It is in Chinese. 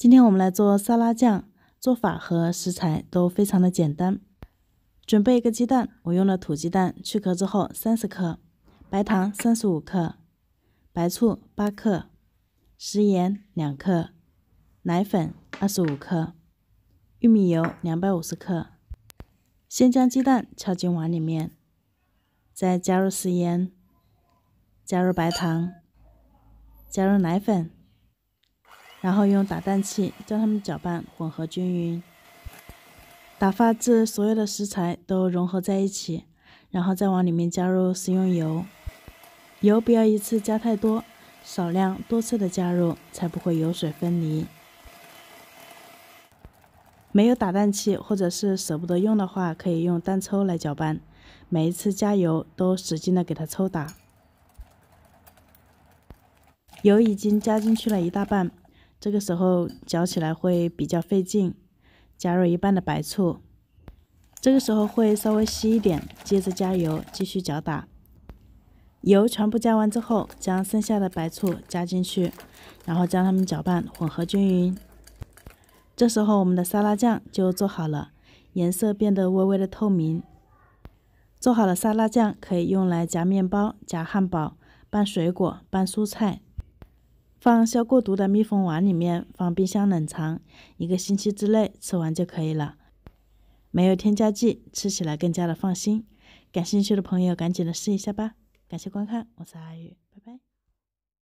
今天我们来做沙拉酱，做法和食材都非常的简单。准备一个鸡蛋，我用了土鸡蛋，去壳之后三十克，白糖三十五克，白醋八克，食盐两克，奶粉二十五克，玉米油两百五十克。先将鸡蛋敲进碗里面，再加入食盐，加入白糖，加入奶粉。然后用打蛋器将它们搅拌混合均匀，打发至所有的食材都融合在一起，然后再往里面加入食用油。油不要一次加太多，少量多次的加入才不会油水分离。没有打蛋器或者是舍不得用的话，可以用蛋抽来搅拌，每一次加油都使劲的给它抽打。油已经加进去了一大半。这个时候搅起来会比较费劲，加入一半的白醋，这个时候会稍微稀一点，接着加油，继续搅打。油全部加完之后，将剩下的白醋加进去，然后将它们搅拌混合均匀。这时候我们的沙拉酱就做好了，颜色变得微微的透明。做好了沙拉酱可以用来夹面包、夹汉堡、拌水果、拌蔬菜。放消过毒的密封碗里面，放冰箱冷藏，一个星期之内吃完就可以了。没有添加剂，吃起来更加的放心。感兴趣的朋友赶紧的试一下吧。感谢观看，我是阿宇。